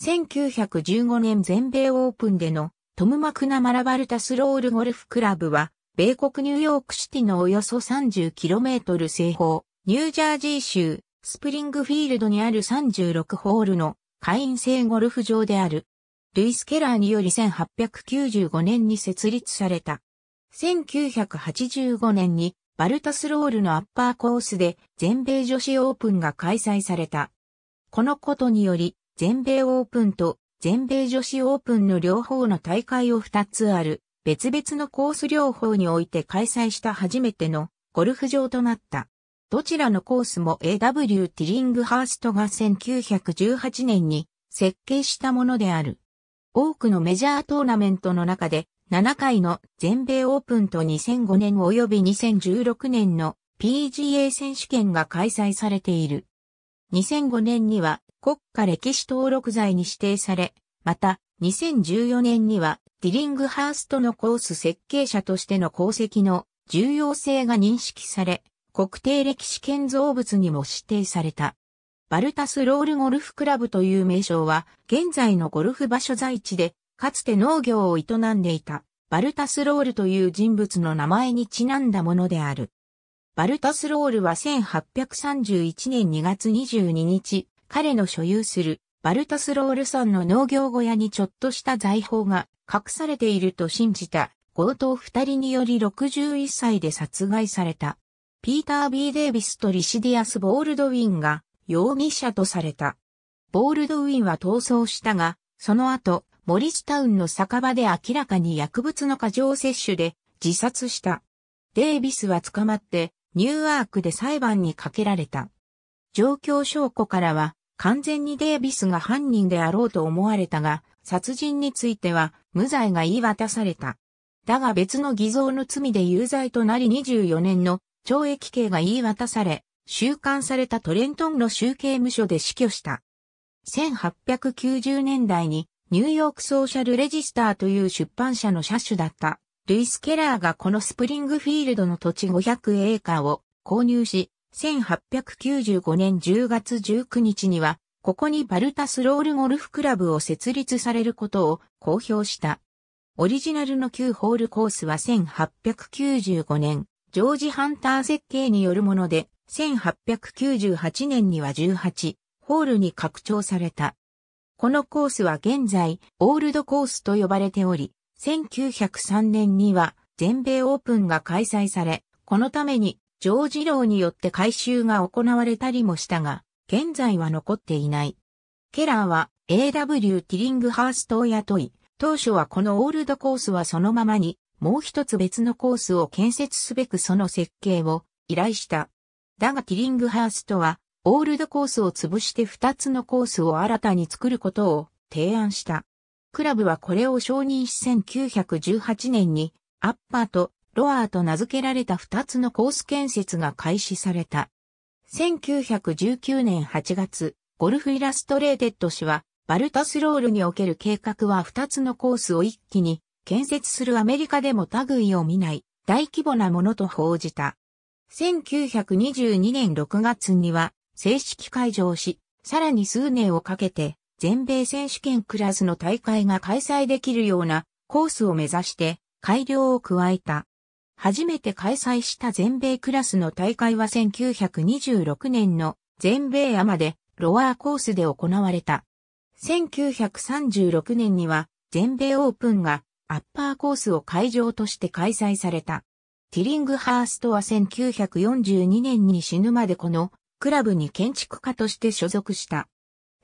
1915年全米オープンでのトム・マクナマラバルタスロールゴルフクラブは、米国ニューヨークシティのおよそ 30km 西方、ニュージャージー州、スプリングフィールドにある36ホールの会員制ゴルフ場である。ルイス・ケラーにより1895年に設立された。1985年にバルタスロールのアッパーコースで全米女子オープンが開催された。このことにより、全米オープンと全米女子オープンの両方の大会を2つある、別々のコース両方において開催した初めてのゴルフ場となった。どちらのコースも A.W. ティリングハーストが1918年に設計したものである。多くのメジャートーナメントの中で7回の全米オープンと2005年及び2016年の PGA 選手権が開催されている。2005年には国家歴史登録財に指定され、また、2014年にはディリングハーストのコース設計者としての功績の重要性が認識され、国定歴史建造物にも指定された。バルタスロールゴルフクラブという名称は、現在のゴルフ場所在地で、かつて農業を営んでいた、バルタスロールという人物の名前にちなんだものである。バルタスロールは1831年2月22日、彼の所有するバルタスロールんの農業小屋にちょっとした財宝が隠されていると信じた強盗二人により61歳で殺害された。ピーター・ B・ デイビスとリシディアス・ボールドウィンが容疑者とされた。ボールドウィンは逃走したが、その後、モリスタウンの酒場で明らかに薬物の過剰摂取で自殺した。デイビスは捕まってニューアークで裁判にかけられた。状況証拠からは完全にデービスが犯人であろうと思われたが、殺人については無罪が言い渡された。だが別の偽造の罪で有罪となり24年の懲役刑が言い渡され、収監されたトレントンの集計務所で死去した。1890年代にニューヨークソーシャルレジスターという出版社の社主だったルイス・ケラーがこのスプリングフィールドの土地500エーカーを購入し、1895年10月19日には、ここにバルタスロールゴルフクラブを設立されることを公表した。オリジナルの旧ホールコースは1895年、ジョージ・ハンター設計によるもので、1898年には18ホールに拡張された。このコースは現在、オールドコースと呼ばれており、1903年には全米オープンが開催され、このためにジョージ・ローによって改修が行われたりもしたが、現在は残っていない。ケラーは A.W. ティリングハーストを雇い、当初はこのオールドコースはそのままに、もう一つ別のコースを建設すべくその設計を依頼した。だがティリングハーストは、オールドコースを潰して2つのコースを新たに作ることを提案した。クラブはこれを承認し1918年にアッパーとロアーと名付けられた2つのコース建設が開始された。1919年8月、ゴルフイラストレーテッド氏は、バルタスロールにおける計画は2つのコースを一気に建設するアメリカでも類を見ない大規模なものと報じた。1922年6月には正式開場し、さらに数年をかけて全米選手権クラスの大会が開催できるようなコースを目指して改良を加えた。初めて開催した全米クラスの大会は1926年の全米アマでロワーコースで行われた。1936年には全米オープンがアッパーコースを会場として開催された。ティリングハーストは1942年に死ぬまでこのクラブに建築家として所属した。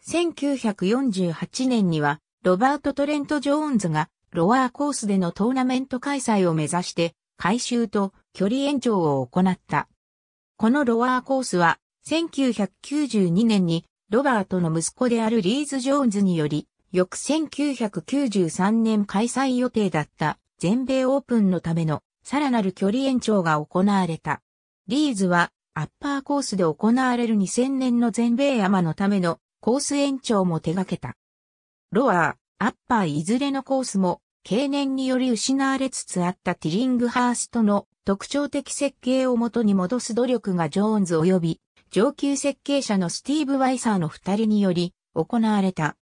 1948年にはロバート・トレント・ジョーンズがロワーコースでのトーナメント開催を目指して改修と距離延長を行った。このロワーコースは1992年にロバートの息子であるリーズ・ジョーンズにより、翌1993年開催予定だった全米オープンのためのさらなる距離延長が行われた。リーズはアッパーコースで行われる2000年の全米山のためのコース延長も手掛けた。ロアー、アッパーいずれのコースも経年により失われつつあったティリングハーストの特徴的設計を元に戻す努力がジョーンズ及び上級設計者のスティーブ・ワイサーの二人により行われた。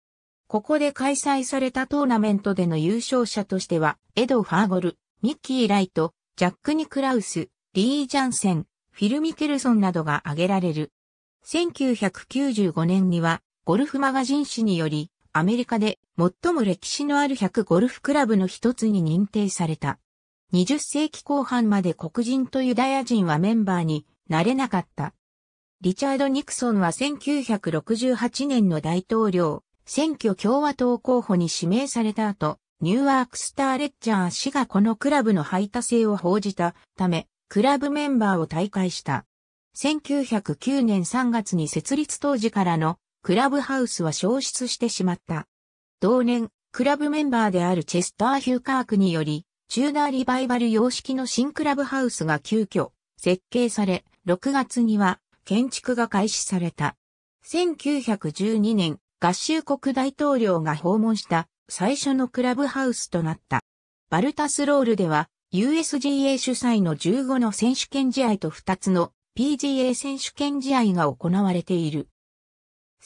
ここで開催されたトーナメントでの優勝者としては、エド・ファーゴル、ミッキー・ライト、ジャック・ニクラウス、リー・ジャンセン、フィル・ミケルソンなどが挙げられる。1995年には、ゴルフマガジン誌により、アメリカで最も歴史のある100ゴルフクラブの一つに認定された。20世紀後半まで黒人とユダヤ人はメンバーになれなかった。リチャード・ニクソンは1968年の大統領選挙共和党候補に指名された後、ニューワークスター・レッチャー氏がこのクラブの排他性を報じたため、クラブメンバーを退会した。1909年3月に設立当時からのクラブハウスは消失してしまった。同年、クラブメンバーであるチェスター・ヒューカークにより、チューダーリバイバル様式の新クラブハウスが急遽設計され、6月には建築が開始された。1912年、合衆国大統領が訪問した最初のクラブハウスとなった。バルタスロールでは USGA 主催の15の選手権試合と2つの PGA 選手権試合が行われている。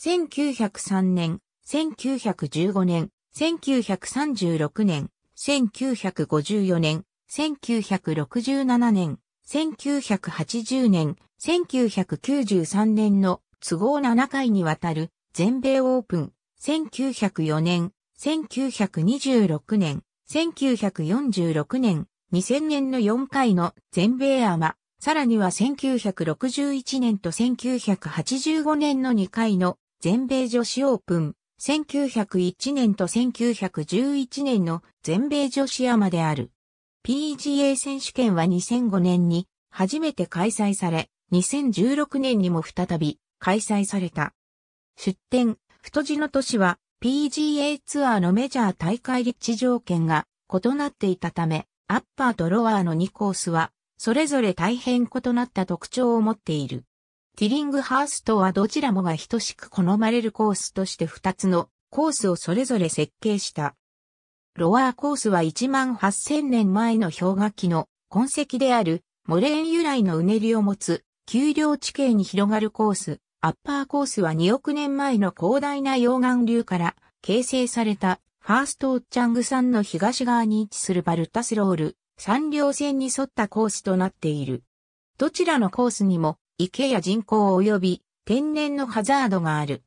1903年、1915年、1936年、1954年、1967年、1980年、1993年の都合7回にわたる全米オープン、1904年、1926年、1946年、2000年の4回の全米アマ、さらには1961年と1985年の2回の全米女子オープン、1901年と1911年の全米女子アマである。PGA 選手権は2005年に初めて開催され、2016年にも再び開催された。出展、太字の都市は PGA ツアーのメジャー大会立地条件が異なっていたため、アッパーとロワーの2コースは、それぞれ大変異なった特徴を持っている。ティリングハーストはどちらもが等しく好まれるコースとして2つのコースをそれぞれ設計した。ロワーコースは1万8000年前の氷河期の痕跡であるモレーン由来のうねりを持つ丘陵地形に広がるコース。アッパーコースは2億年前の広大な溶岩流から形成されたファーストオッチャング山の東側に位置するバルタスロール、山稜線に沿ったコースとなっている。どちらのコースにも池や人工及び天然のハザードがある。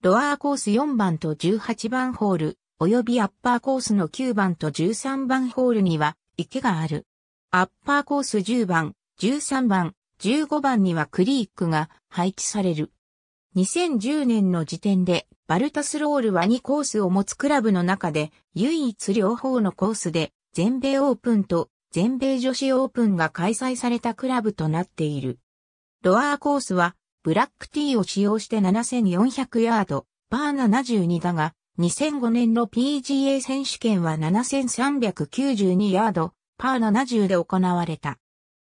ロアーコース4番と18番ホール、及びアッパーコースの9番と13番ホールには池がある。アッパーコース10番、13番、15番にはクリークが配置される。2010年の時点でバルタスロールは2コースを持つクラブの中で唯一両方のコースで全米オープンと全米女子オープンが開催されたクラブとなっている。ロアーコースは、ブラックティーを使用して7400ヤード、パー72だが、2005年の PGA 選手権は7392ヤード、パー70で行われた。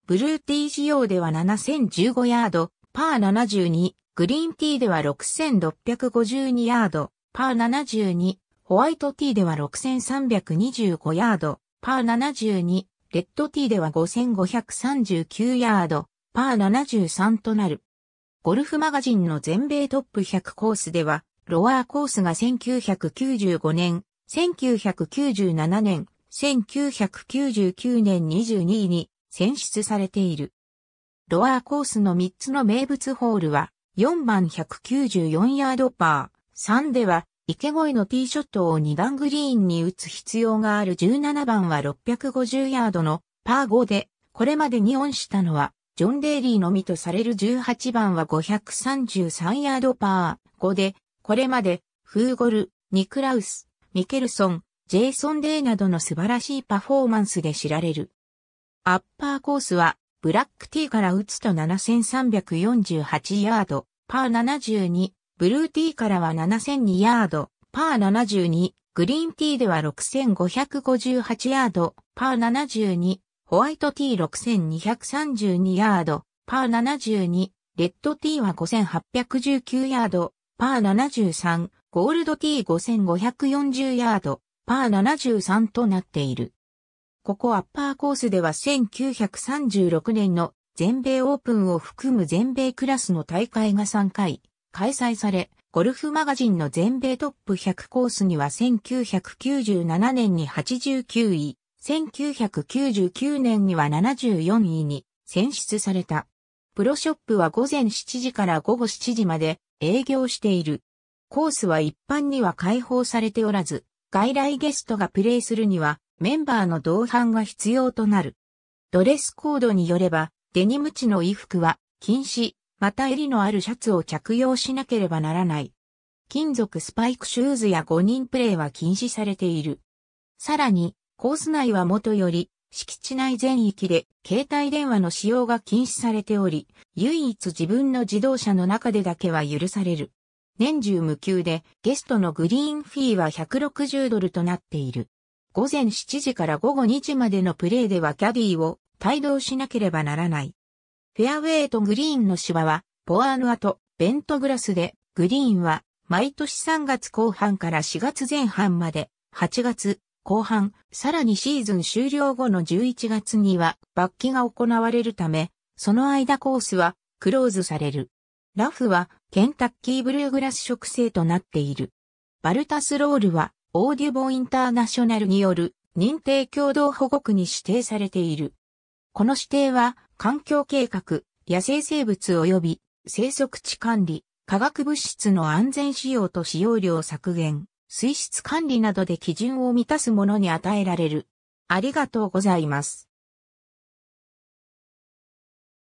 ブルーティー仕様では7015ヤード、パー72、グリーンティーでは6652ヤード、パー72、ホワイトティーでは6325ヤード、パー72、レッドティーでは5539ヤード、パー73となる。ゴルフマガジンの全米トップ100コースでは、ロワーコースが1995年、1997年、1999年22位に選出されている。ロワーコースの3つの名物ホールは、4番194ヤードパー、3では、池越えのティーショットを2番グリーンに打つ必要がある17番は650ヤードのパー5で、これまでにオンしたのはジョン・デイリーのみとされる18番は533ヤードパー5で、これまで、フーゴル、ニクラウス、ミケルソン、ジェイソン・デイなどの素晴らしいパフォーマンスで知られる。アッパーコースは、ブラックティーから打つと7348ヤード、パー72、ブルーティーからは7002ヤード、パー72、グリーンティーでは6558ヤード、パー72、ホワイトティー6232ヤード、パー72、レッドティーは5819ヤード、パー73、ゴールドティー5540ヤード、パー73となっている。ここアッパーコースでは1936年の全米オープンを含む全米クラスの大会が3回開催され、ゴルフマガジンの全米トップ100コースには1997年に89位、1999年には74位に選出された。プロショップは午前7時から午後7時まで営業している。コースは一般には開放されておらず、外来ゲストがプレイするにはメンバーの同伴が必要となる。ドレスコードによれば、デニム地の衣服は禁止、また襟のあるシャツを着用しなければならない。金属スパイクシューズや5人プレイは禁止されている。さらに、コース内はもとより、敷地内全域で携帯電話の使用が禁止されており、唯一自分の自動車の中でだけは許される。年中無休でゲストのグリーンフィーは160ドルとなっている。午前7時から午後2時までのプレイではキャディを帯同しなければならない。フェアウェイとグリーンの芝は、ポアーヌアとベントグラスで、グリーンは毎年3月後半から4月前半まで、8月、後半、さらにシーズン終了後の11月には、罰金が行われるため、その間コースは、クローズされる。ラフは、ケンタッキーブルーグラス植生となっている。バルタスロールは、オーディボインターナショナルによる、認定共同保護区に指定されている。この指定は、環境計画、野生生物及び、生息地管理、化学物質の安全使用と使用量削減、水質管理などで基準を満たすものに与えられる。ありがとうございます。